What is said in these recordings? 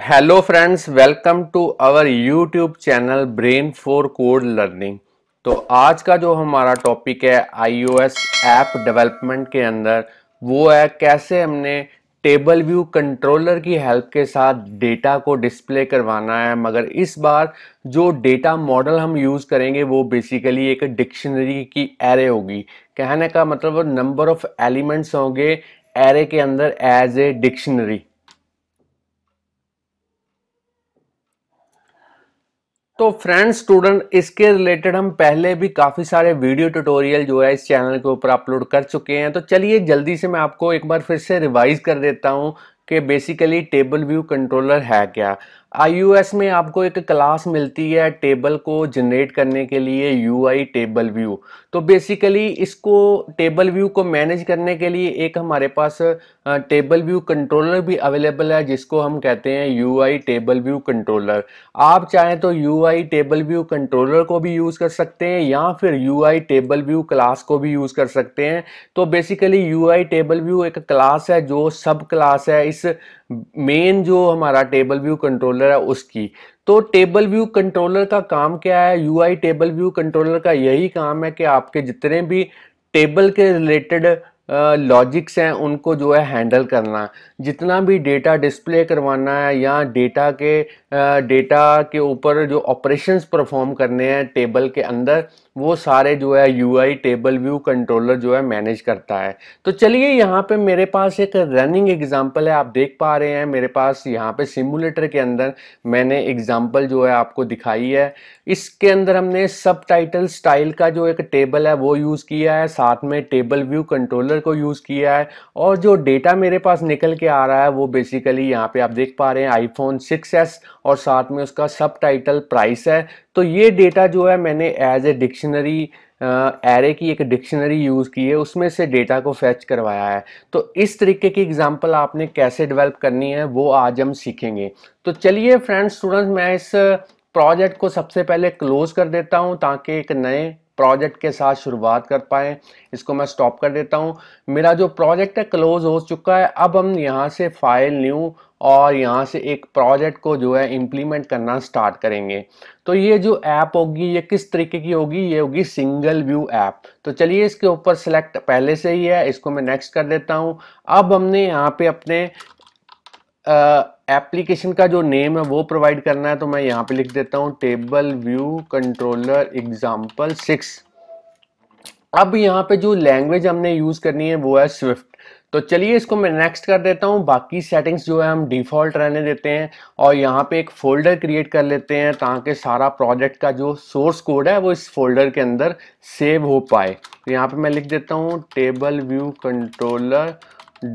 hello friends welcome to our YouTube channel brain for code learning तो आज का जो हमारा टॉपिक है आईओएस ऐप डेवलपमेंट के अंदर वो है कैसे हमने टेबल व्यू कंट्रोलर की हेल्प के साथ डेटा को डिस्प्ले करवाना है मगर इस बार जो डेटा मॉडल हम यूज़ करेंगे वो बेसिकली एक डिक्शनरी की एरे होगी कहने का मतलब नंबर ऑफ एलिमेंट्स होंगे एरे के अंदर एज ए डिक्शनरी तो फ्रेंड्स स्टूडेंट इसके रिलेटेड हम पहले भी काफ़ी सारे वीडियो ट्यूटोरियल जो है इस चैनल के ऊपर अपलोड कर चुके हैं तो चलिए जल्दी से मैं आपको एक बार फिर से रिवाइज कर देता हूँ कि बेसिकली टेबल व्यू कंट्रोलर है क्या iOS में आपको एक क्लास मिलती है टेबल को जनरेट करने के लिए आई टेबल व्यू तो बेसिकली इसको टेबल व्यू को मैनेज करने के लिए एक हमारे पास टेबल व्यू कंट्रोलर भी अवेलेबल है जिसको हम कहते हैं आई टेबल व्यू कंट्रोलर आप चाहें तो आई टेबल व्यू कंट्रोलर को भी यूज़ कर सकते हैं या फिर आई टेबल व्यू क्लास को भी यूज़ कर सकते हैं तो बेसिकली आई टेबल व्यू एक क्लास है जो सब क्लास है इस मेन जो हमारा टेबल व्यू कंट्रोलर है उसकी तो टेबल व्यू कंट्रोलर का काम क्या है यूआई टेबल व्यू कंट्रोलर का यही काम है कि आपके जितने भी टेबल के रिलेटेड लॉजिक्स हैं उनको जो है हैंडल करना जितना भी डेटा डिस्प्ले करवाना है या डेटा के डेटा के ऊपर जो ऑपरेशंस परफॉर्म करने हैं टेबल के अंदर वो सारे जो है यूआई टेबल व्यू कंट्रोलर जो है मैनेज करता है तो चलिए यहाँ पे मेरे पास एक रनिंग एग्जांपल है आप देख पा रहे हैं मेरे पास यहाँ पे सिमुलेटर के अंदर मैंने एग्जांपल जो है आपको दिखाई है इसके अंदर हमने सब टाइटल स्टाइल का जो एक टेबल है वो यूज़ किया है साथ में टेबल व्यू कंट्रोलर मॉडल को यूज़ किया है और जो डेटा मेरे पास निकल के आ रहा है वो बेसिकली यहाँ पे आप देख पा रहे हैं आईफोन 6s और साथ में उसका सब टाइटल प्राइस है तो ये डेटा जो है मैंने एज ए डिक्शनरी एरे की एक डिक्शनरी यूज़ की है उसमें से डेटा को फैच करवाया है तो इस तरीके की एग्जांपल आपने कैसे डेवलप करनी है वो आज हम सीखेंगे तो चलिए फ्रेंड्स स्टूडेंट्स मैं इस प्रोजेक्ट को सबसे पहले क्लोज कर देता हूँ ताकि एक नए प्रोजेक्ट के साथ शुरुआत कर पाए इसको मैं स्टॉप कर देता हूँ मेरा जो प्रोजेक्ट है क्लोज़ हो चुका है अब हम यहाँ से फाइल न्यू और यहाँ से एक प्रोजेक्ट को जो है इम्प्लीमेंट करना स्टार्ट करेंगे तो ये जो ऐप होगी ये किस तरीके की होगी ये होगी सिंगल व्यू ऐप तो चलिए इसके ऊपर सेलेक्ट पहले से ही है इसको मैं नेक्स्ट कर देता हूँ अब हमने यहाँ पे अपने एप्लीकेशन का जो नेम है वो प्रोवाइड करना है तो मैं यहाँ पे लिख देता हूँ table view controller example six अब यहाँ पे जो लैंग्वेज हमने यूज़ करनी है वो है स्विफ्ट तो चलिए इसको मैं नेक्स्ट कर देता हूँ बाकी सेटिंग्स जो है हम डिफ़ॉल्ट रहने देते हैं और यहाँ पे एक फ़ोल्डर क्रिएट कर लेते हैं ताकि सारा प्रोजेक्ट का जो सोर्स कोड है वो इस फोल्डर के अंदर सेव हो पाए तो यहाँ पे मैं लिख देता हूँ table view controller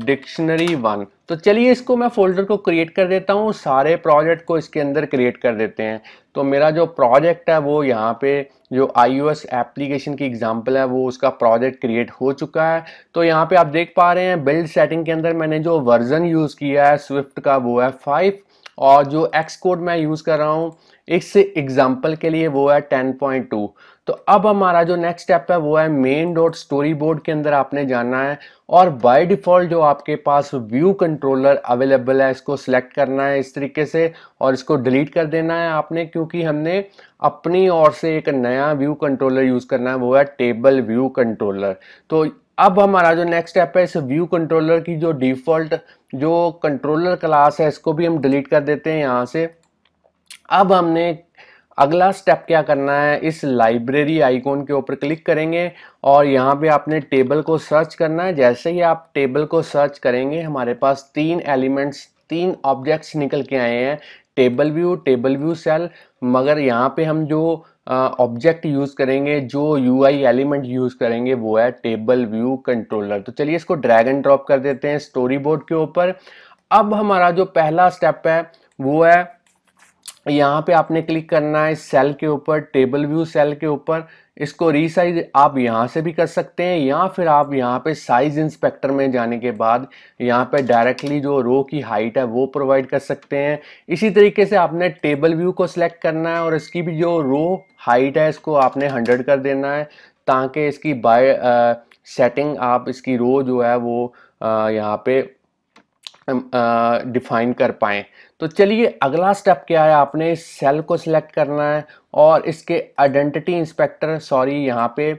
dictionary one तो चलिए इसको मैं फोल्डर को क्रिएट कर देता हूँ सारे प्रोजेक्ट को इसके अंदर क्रिएट कर देते हैं तो मेरा जो प्रोजेक्ट है वो यहाँ पे जो आई एप्लीकेशन की एग्जांपल है वो उसका प्रोजेक्ट क्रिएट हो चुका है तो यहाँ पे आप देख पा रहे हैं बिल्ड सेटिंग के अंदर मैंने जो वर्जन यूज़ किया है स्विफ्ट का वो है फाइव और जो एक्स कोड मैं यूज़ कर रहा हूँ इस एग्जाम्पल के लिए वो है टेन पॉइंट टू तो अब हमारा जो नेक्स्ट स्टेप है वो है मेन डॉट स्टोरी बोर्ड के अंदर आपने जाना है और बाय डिफ़ॉल्ट जो आपके पास व्यू कंट्रोलर अवेलेबल है इसको सिलेक्ट करना है इस तरीके से और इसको डिलीट कर देना है आपने क्योंकि हमने अपनी ओर से एक नया व्यू कंट्रोलर यूज़ करना है वो है टेबल व्यू कंट्रोलर तो अब हमारा जो नेक्स्ट स्टेप है इस व्यू कंट्रोलर की जो डिफ़ॉल्ट जो कंट्रोलर क्लास है इसको भी हम डिलीट कर देते हैं यहाँ से अब हमने अगला स्टेप क्या करना है इस लाइब्रेरी आइकॉन के ऊपर क्लिक करेंगे और यहाँ पे आपने टेबल को सर्च करना है जैसे ही आप टेबल को सर्च करेंगे हमारे पास तीन एलिमेंट्स तीन ऑब्जेक्ट्स निकल के आए हैं table view table view cell मगर यहाँ पे हम जो ऑब्जेक्ट यूज़ करेंगे जो यू एलिमेंट यूज़ करेंगे वो है टेबल व्यू कंट्रोलर तो चलिए इसको ड्रैग एंड ड्रॉप कर देते हैं स्टोरी बोर्ड के ऊपर अब हमारा जो पहला स्टेप है वो है यहाँ पे आपने क्लिक करना है सेल के ऊपर टेबल व्यू सेल के ऊपर इसको रीसाइज आप यहाँ से भी कर सकते हैं या फिर आप यहाँ पे साइज इंस्पेक्टर में जाने के बाद यहाँ पे डायरेक्टली जो रो की हाइट है वो प्रोवाइड कर सकते हैं इसी तरीके से आपने टेबल व्यू को सिलेक्ट करना है और इसकी भी जो रो हाइट है इसको आपने हंड्रेड कर देना है ताकि इसकी बाय सेटिंग आप इसकी रो जो है वो यहाँ पर डिफाइन कर पाएँ तो चलिए अगला स्टेप क्या है आपने इस सेल को सिलेक्ट करना है और इसके आइडेंटिटी इंस्पेक्टर सॉरी यहाँ पे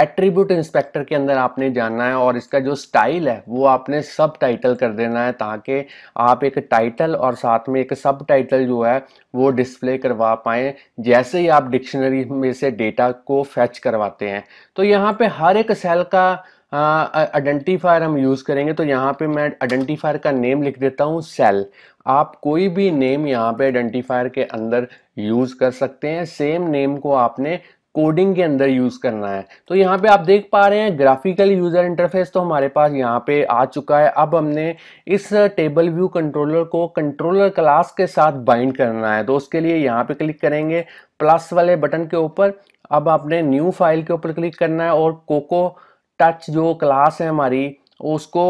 एट्रीब्यूट इंस्पेक्टर के अंदर आपने जाना है और इसका जो स्टाइल है वो आपने सब टाइटल कर देना है ताकि आप एक टाइटल और साथ में एक सब टाइटल जो है वो डिस्प्ले करवा पाएँ जैसे ही आप डिक्शनरी में से डेटा को फैच करवाते हैं तो यहाँ पे हर एक सेल का आइडेंटिफायर हाँ, हम यूज़ करेंगे तो यहाँ पे मैं आइडेंटिफायर का नेम लिख देता हूँ सेल आप कोई भी नेम यहाँ पे आइडेंटिफायर के अंदर यूज़ कर सकते हैं सेम नेम को आपने कोडिंग के अंदर यूज़ करना है तो यहाँ पे आप देख पा रहे हैं ग्राफिकल यूज़र इंटरफेस तो हमारे पास यहाँ पे आ चुका है अब हमने इस टेबल व्यू कंट्रोलर को कंट्रोलर क्लास के साथ बाइंड करना है तो उसके लिए यहाँ पे क्लिक करेंगे प्लस वाले बटन के ऊपर अब आपने न्यू फाइल के ऊपर क्लिक करना है और कोको टच जो क्लास है हमारी उसको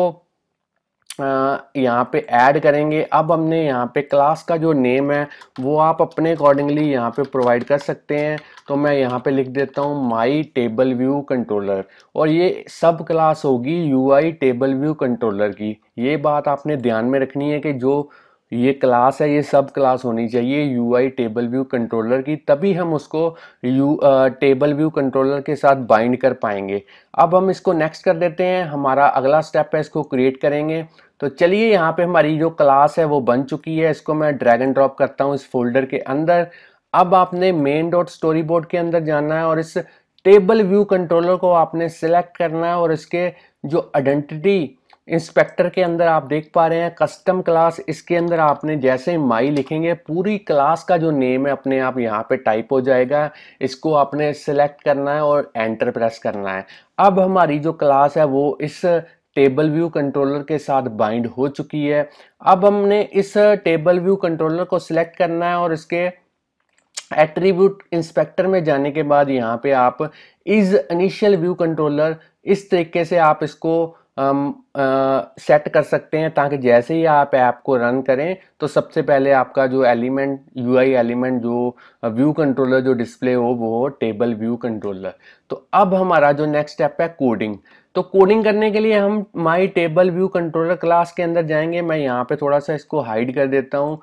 यहाँ पे ऐड करेंगे अब हमने यहाँ पे क्लास का जो नेम है वो आप अपने अकॉर्डिंगली यहाँ पे प्रोवाइड कर सकते हैं तो मैं यहाँ पे लिख देता हूँ माई टेबल व्यू कंट्रोलर और ये सब क्लास होगी U I table view controller की ये बात आपने ध्यान में रखनी है कि जो ये क्लास है ये सब क्लास होनी चाहिए U I table view controller की तभी हम उसको यू टेबल व्यू कंट्रोलर के साथ बाइंड कर पाएंगे अब हम इसको नेक्स्ट कर देते हैं हमारा अगला स्टेप है इसको क्रिएट करेंगे तो चलिए यहाँ पे हमारी जो क्लास है वो बन चुकी है इसको मैं ड्रैग एंड ड्रॉप करता हूँ इस फोल्डर के अंदर अब आपने मेन डॉट स्टोरी बोर्ड के अंदर जाना है और इस टेबल व्यू कंट्रोलर को आपने सेलेक्ट करना है और इसके जो आइडेंटिटी इंस्पेक्टर के अंदर आप देख पा रहे हैं कस्टम क्लास इसके अंदर आपने जैसे ही माई लिखेंगे पूरी क्लास का जो नेम है अपने आप यहाँ पे टाइप हो जाएगा इसको आपने सेलेक्ट करना है और एंटर प्रेस करना है अब हमारी जो क्लास है वो इस टेबल व्यू कंट्रोलर के साथ बाइंड हो चुकी है अब हमने इस टेबल व्यू कंट्रोलर को सिलेक्ट करना है और इसके एट्रीब्यूट इंस्पेक्टर में जाने के बाद यहाँ पे आप इज इनिशियल व्यू कंट्रोलर इस तरीके से आप इसको सेट कर सकते हैं ताकि जैसे ही आप ऐप को रन करें तो सबसे पहले आपका जो एलिमेंट यूआई एलिमेंट जो व्यू कंट्रोलर जो डिस्प्ले हो वो हो टेबल व्यू कंट्रोलर तो अब हमारा जो नेक्स्ट स्टेप है कोडिंग तो कोडिंग करने के लिए हम my table view controller class के अंदर जाएंगे मैं यहाँ पे थोड़ा सा इसको हाइड कर देता हूँ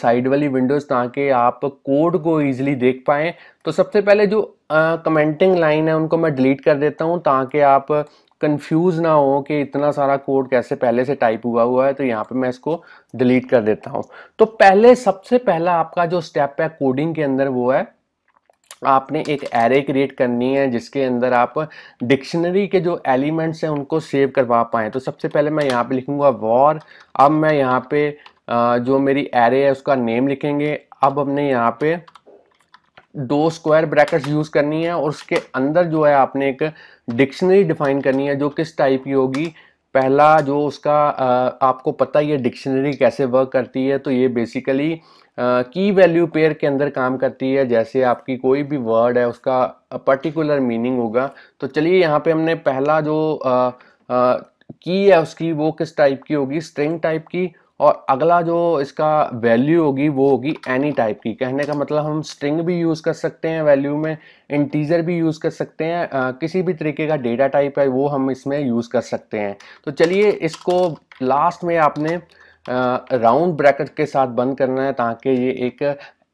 साइड वाली विंडोज़ ताकि आप कोड को ईजिली देख पाएँ तो सबसे पहले जो कमेंटिंग uh, लाइन है उनको मैं डिलीट कर देता हूँ ताकि आप कंफ्यूज ना हो कि इतना सारा कोड कैसे पहले से टाइप हुआ हुआ है तो यहाँ पे मैं इसको डिलीट कर देता हूँ तो पहले सबसे पहला आपका जो स्टेप है कोडिंग के अंदर वो है आपने एक एरे क्रिएट करनी है जिसके अंदर आप डिक्शनरी के जो एलिमेंट्स हैं उनको सेव करवा पाएँ तो सबसे पहले मैं यहाँ पे लिखूँगा वॉर अब मैं यहाँ पे जो मेरी एरे है उसका नेम लिखेंगे अब हमने यहाँ पे दो स्क्वायर ब्रैकेट्स यूज़ करनी है और उसके अंदर जो है आपने एक डिक्शनरी डिफाइन करनी है जो किस टाइप की होगी पहला जो उसका आपको पता ही है डिक्शनरी कैसे वर्क करती है तो ये बेसिकली की वैल्यू पेयर के अंदर काम करती है जैसे आपकी कोई भी वर्ड है उसका पर्टिकुलर मीनिंग होगा तो चलिए यहाँ पे हमने पहला जो की है उसकी वो किस टाइप की होगी स्ट्रिंग टाइप की और अगला जो इसका वैल्यू होगी वो होगी एनी टाइप की कहने का मतलब हम स्ट्रिंग भी यूज़ कर सकते हैं वैल्यू में इंटीजर भी यूज़ कर सकते हैं आ, किसी भी तरीके का डेटा टाइप है वो हम इसमें यूज़ कर सकते हैं तो चलिए इसको लास्ट में आपने राउंड ब्रैकेट के साथ बंद करना है ताकि ये एक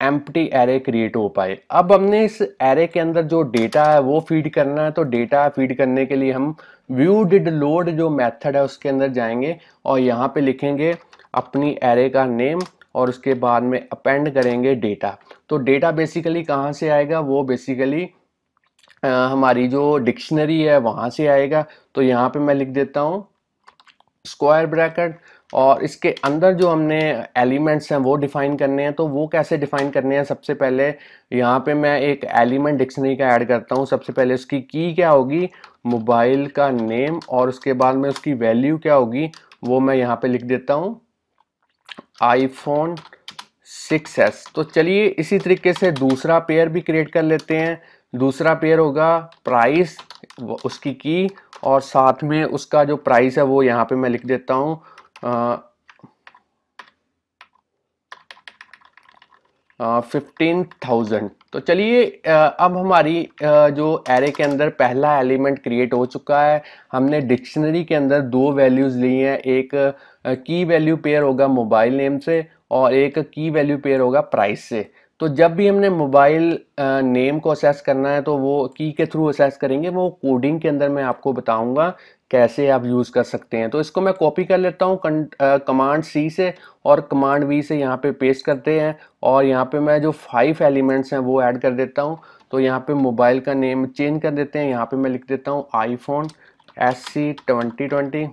एम्प्टी एरे क्रिएट हो पाए अब हमने इस एरे के अंदर जो डेटा है वो फीड करना है तो डेटा फीड करने के लिए हम व्यू डिड लोड जो मेथड है उसके अंदर जाएंगे और यहाँ पे लिखेंगे अपनी एरे का नेम और उसके बाद में अपेंड करेंगे डेटा तो डेटा बेसिकली कहाँ से आएगा वो बेसिकली हमारी जो डिक्शनरी है वहाँ से आएगा तो यहाँ पे मैं लिख देता हूँ स्क्वायर ब्रैकेट और इसके अंदर जो हमने एलिमेंट्स हैं वो डिफ़ाइन करने हैं तो वो कैसे डिफ़ाइन करने हैं सबसे पहले यहाँ पे मैं एक एलिमेंट डिक्शनरी का ऐड करता हूँ सबसे पहले उसकी की क्या होगी मोबाइल का नेम और उसके बाद में उसकी वैल्यू क्या होगी वो मैं यहाँ पे लिख देता हूँ आईफोन सिक्स एस तो चलिए इसी तरीके से दूसरा पेयर भी क्रिएट कर लेते हैं दूसरा पेयर होगा प्राइस उसकी की और साथ में उसका जो प्राइस है वो यहाँ पे मैं लिख देता हूँ फिफ्टीन थाउजेंड तो चलिए अब हमारी जो एरे के अंदर पहला एलिमेंट क्रिएट हो चुका है हमने डिक्शनरी के अंदर दो वैल्यूज़ ली हैं एक की वैल्यू पेयर होगा मोबाइल नेम से और एक की वैल्यू पेयर होगा प्राइस से तो जब भी हमने मोबाइल नेम को असेस करना है तो वो की के थ्रू असेस करेंगे वो कोडिंग के अंदर मैं आपको बताऊंगा कैसे आप यूज़ कर सकते हैं तो इसको मैं कॉपी कर लेता हूँ कमांड सी से और कमांड वी से यहाँ पे पेस्ट करते हैं और यहाँ पे मैं जो फाइव एलिमेंट्स हैं वो ऐड कर देता हूँ तो यहाँ पे मोबाइल का नेम चेंज कर देते हैं यहाँ पे मैं लिख देता हूँ iPhone S E twenty twenty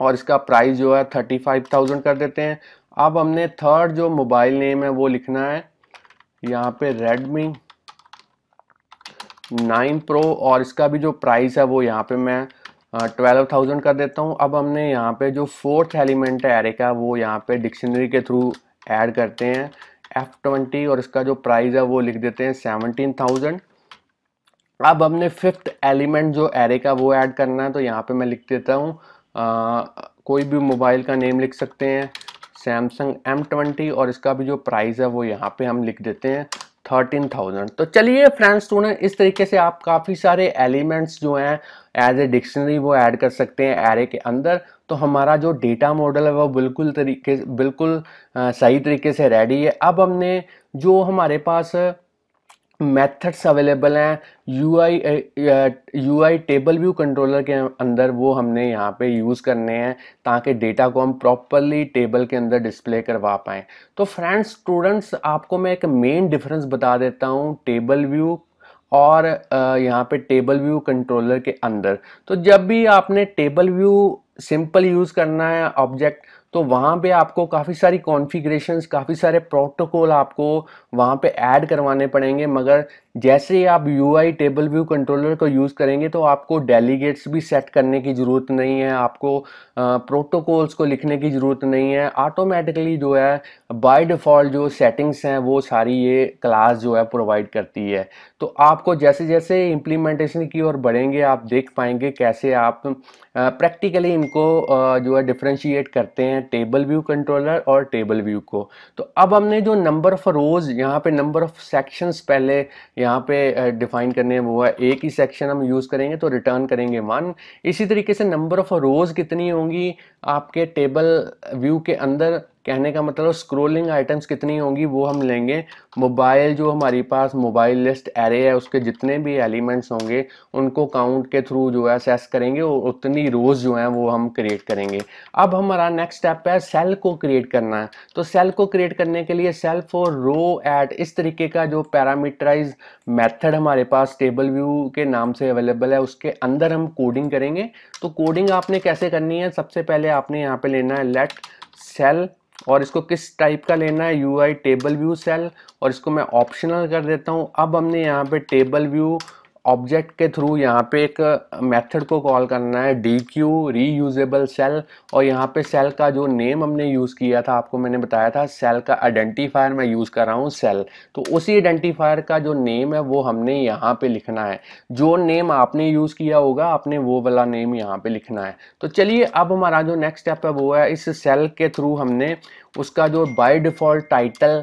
और इसका प्राइस जो है थर्टी फाइव थाउजेंड कर देते हैं अब हमने थर्ड जो मोबाइल नेम है वो लिखना है यहाँ पे रेडमी नाइन प्रो और इसका भी जो प्राइस है वो यहाँ पे मैं ट्वेल्व थाउजेंड कर देता हूँ अब हमने यहाँ पे जो फोर्थ एलिमेंट है एरे का वो यहाँ पे डिक्शनरी के थ्रू ऐड करते हैं एफ ट्वेंटी और इसका जो प्राइस है वो लिख देते हैं सेवनटीन थाउजेंड अब हमने फिफ्थ एलिमेंट जो एरे का वो ऐड करना है तो यहाँ पे मैं लिख देता हूँ आ, कोई भी मोबाइल का नेम लिख सकते हैं सैमसंग एम ट्वेंटी और इसका भी जो प्राइस है वो यहाँ पे हम लिख देते हैं थर्टीन थाउजेंड तो चलिए फ्रेंड्स स्टूडेंट इस तरीके से आप काफ़ी सारे एलिमेंट्स जो हैं एज ए डिक्शनरी वो ऐड कर सकते हैं एरे के अंदर तो हमारा जो डेटा मॉडल है वो बिल्कुल तरीके बिल्कुल सही तरीके से रेडी है अब हमने जो हमारे पास मेथड्स अवेलेबल हैं U I U I table view controller के अंदर वो हमने यहाँ पे यूज़ करने हैं ताकि डेटा को हम प्रॉपरली टेबल के अंदर डिस्प्ले करवा पाएँ तो फ्रेंड्स स्टूडेंट्स आपको मैं एक मेन डिफरेंस बता देता हूँ टेबल व्यू और यहाँ पे टेबल व्यू कंट्रोलर के अंदर तो जब भी आपने टेबल व्यू सिंपल यूज़ करना है ऑब्जेक्ट तो वहाँ पे आपको काफ़ी सारी कॉन्फ़िगरेशंस काफ़ी सारे प्रोटोकॉल आपको वहाँ पे ऐड करवाने पड़ेंगे मगर जैसे ही आप U I table view controller को यूज़ करेंगे तो आपको डेलीगेट्स भी सेट करने की ज़रूरत नहीं है आपको प्रोटोकॉल्स को लिखने की ज़रूरत नहीं है ऑटोमेटिकली जो है बाय डिफ़ॉल्ट जो सेटिंग्स हैं वो सारी ये क्लास जो है प्रोवाइड करती है तो आपको जैसे जैसे इम्प्लीमेंटेशन की ओर बढ़ेंगे आप देख पाएंगे कैसे आप प्रैक्टिकली इनको जो है डिफ्रेंशिएट करते हैं हैं टेबल व्यू कंट्रोलर और टेबल व्यू को तो अब हमने जो नंबर ऑफ़ रोज़ यहाँ पे नंबर ऑफ़ सेक्शंस पहले यहाँ पे डिफाइन करने वो है एक ही सेक्शन हम यूज़ करेंगे तो रिटर्न करेंगे वन इसी तरीके से नंबर ऑफ़ रोज़ कितनी होंगी आपके टेबल व्यू के अंदर कहने का मतलब स्क्रोलिंग आइटम्स कितनी होंगी वो हम लेंगे मोबाइल जो हमारे पास मोबाइल लिस्ट एरे है उसके जितने भी एलिमेंट्स होंगे उनको काउंट के थ्रू जो है सेस करेंगे और उतनी रोज़ जो है वो हम क्रिएट करेंगे अब हमारा नेक्स्ट स्टेप है सेल को क्रिएट करना है तो सेल को क्रिएट करने के लिए सेल फॉर रो एट इस तरीके का जो पैरामीटराइज मैथड हमारे पास टेबल व्यू के नाम से अवेलेबल है उसके अंदर हम कोडिंग करेंगे तो कोडिंग आपने कैसे करनी है सबसे पहले आपने यहाँ पर लेना है लेट सेल और इसको किस टाइप का लेना है U I table view cell और इसको मैं ऑप्शनल कर देता हूँ अब हमने यहाँ पे टेबल व्यू ऑब्जेक्ट के थ्रू यहाँ पे एक मेथड को कॉल करना है dequeue reusable cell और यहाँ पे सेल का जो नेम हमने यूज़ किया था आपको मैंने बताया था सेल का आइडेंटिफायर मैं यूज़ कर रहा हूँ सेल तो उसी आइडेंटिफायर का जो नेम है वो हमने यहाँ पे लिखना है जो नेम आपने यूज़ किया होगा आपने वो वाला नेम यहाँ पर लिखना है तो चलिए अब हमारा जो नेक्स्ट स्टेप है वो है इस सेल के थ्रू हमने उसका जो बाई डिफ़ॉल्ट टाइटल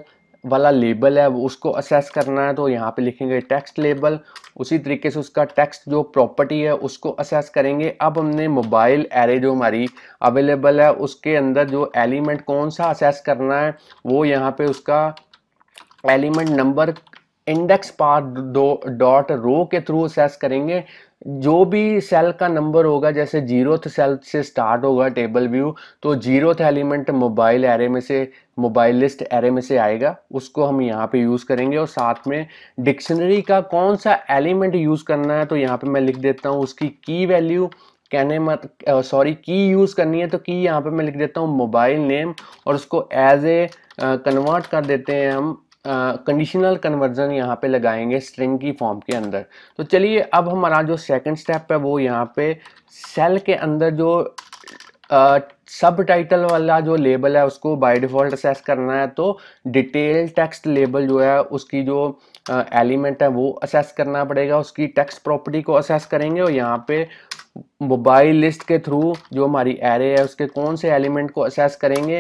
वाला लेबल है उसको असेस करना है तो यहाँ पे लिखेंगे टेक्स्ट लेबल उसी तरीके से उसका टेक्स्ट जो प्रॉपर्टी है उसको असेस करेंगे अब हमने मोबाइल एरे जो हमारी अवेलेबल है उसके अंदर जो एलिमेंट कौन सा असेस करना है वो यहाँ पे उसका element number index path dot row के थ्रू असेस करेंगे जो भी सेल का नंबर होगा जैसे जीरोथ सेल से स्टार्ट होगा टेबल व्यू तो जीरोथ एलिमेंट मोबाइल एरे में से मोबाइल लिस्ट एरे में से आएगा उसको हम यहाँ पे यूज़ करेंगे और साथ में डिक्शनरी का कौन सा एलिमेंट यूज़ करना है तो यहाँ पे मैं लिख देता हूँ उसकी की वैल्यू कहने मत सॉरी की यूज़ करनी है तो की यहाँ पे मैं लिख देता हूँ मोबाइल नेम और उसको एज ए कन्वर्ट कर देते हैं हम कंडीशनल कन्वर्जन यहाँ पे लगाएंगे स्ट्रिंग की फॉर्म के अंदर तो चलिए अब हमारा जो सेकंड स्टेप है वो यहाँ पे सेल के अंदर जो सब uh, टाइटल वाला जो लेबल है उसको बाय डिफ़ॉल्ट असेस करना है तो डिटेल टेक्स्ट लेबल जो है उसकी जो एलिमेंट uh, है वो असेस करना पड़ेगा उसकी टेक्स्ट प्रॉपर्टी को असेस करेंगे और यहाँ पे मोबाइल लिस्ट के थ्रू जो हमारी एरे है उसके कौन से एलिमेंट को असेस करेंगे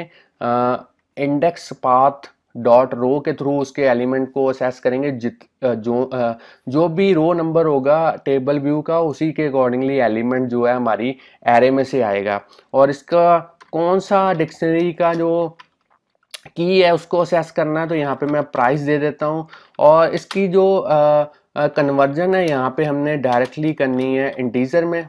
index uh, path dot row के थ्रू उसके एलिमेंट को असेस करेंगे जित जो जो भी रो नंबर होगा टेबल व्यू का उसी के अकॉर्डिंगली एलिमेंट जो है हमारी एरे में से आएगा और इसका कौन सा डिक्शनरी का जो की है उसको असेस करना है तो यहाँ पे मैं प्राइस दे देता हूँ और इसकी जो कन्वर्जन है यहाँ पे हमने डायरेक्टली करनी है इंटीजर में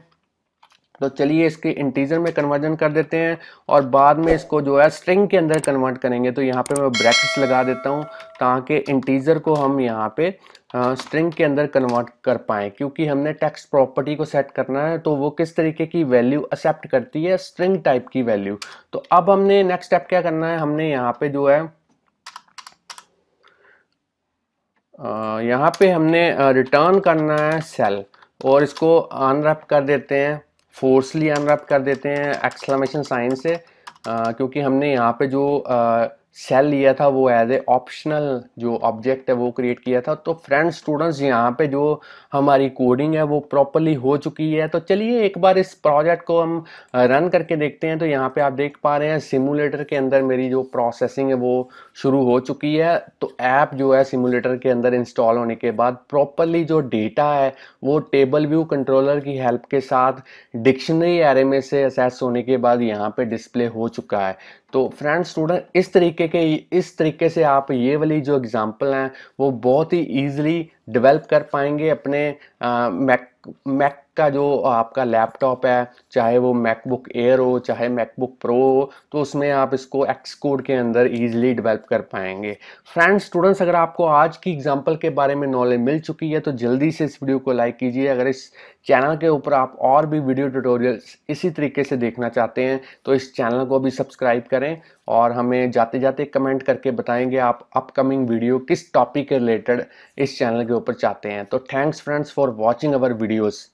तो चलिए इसके इंटीजर में कन्वर्जन कर देते हैं और बाद में इसको जो है स्ट्रिंग के अंदर कन्वर्ट करेंगे तो यहाँ पे मैं ब्रैकेट्स लगा देता हूँ ताकि इंटीजर को हम यहाँ पे स्ट्रिंग के अंदर कन्वर्ट कर पाएँ क्योंकि हमने टेक्स्ट प्रॉपर्टी को सेट करना है तो वो किस तरीके की वैल्यू एक्सेप्ट करती है स्ट्रिंग टाइप की वैल्यू तो अब हमने नेक्स्ट स्टेप क्या करना है हमने यहाँ पे जो है यहाँ पे हमने रिटर्न करना है सेल और इसको अनरैप कर देते हैं फोर्सली हम कर देते हैं एक्सक्लामेशन साइन से आ, क्योंकि हमने यहाँ पे जो सेल लिया था वो एज ए ऑप्शनल जो ऑब्जेक्ट है वो क्रिएट किया था तो फ्रेंड स्टूडेंट्स यहाँ पे जो हमारी कोडिंग है वो प्रॉपरली हो चुकी है तो चलिए एक बार इस प्रोजेक्ट को हम रन करके देखते हैं तो यहाँ पे आप देख पा रहे हैं सिमुलेटर के अंदर मेरी जो प्रोसेसिंग है वो शुरू हो चुकी है तो ऐप जो है सिमुलेटर के अंदर इंस्टॉल होने के बाद प्रॉपरली जो डेटा है वो टेबल व्यू कंट्रोलर की हेल्प के साथ डिक्शनरी एरे में से असेस होने के बाद यहाँ पे डिस्प्ले हो चुका है तो फ्रेंड स्टूडेंट इस तरीके के इस तरीके से आप ये वाली जो एग्जांपल हैं वो बहुत ही ईजिली डेवलप कर पाएंगे अपने मैक मैक का जो आपका लैपटॉप है चाहे वो मैकबुक एयर हो चाहे मैकबुक प्रो हो तो उसमें आप इसको एक्स कोड के अंदर ईजिली डेवलप कर पाएंगे फ्रेंड्स स्टूडेंट्स अगर आपको आज की एग्जाम्पल के बारे में नॉलेज मिल चुकी है तो जल्दी से इस वीडियो को लाइक कीजिए अगर इस चैनल के ऊपर आप और भी वीडियो ट्यूटोरियल्स इसी तरीके से देखना चाहते हैं तो इस चैनल को भी सब्सक्राइब करें और हमें जाते जाते कमेंट करके बताएंगे आप अपकमिंग वीडियो किस टॉपिक के रिलेटेड इस चैनल के ऊपर चाहते हैं तो thanks friends for watching our videos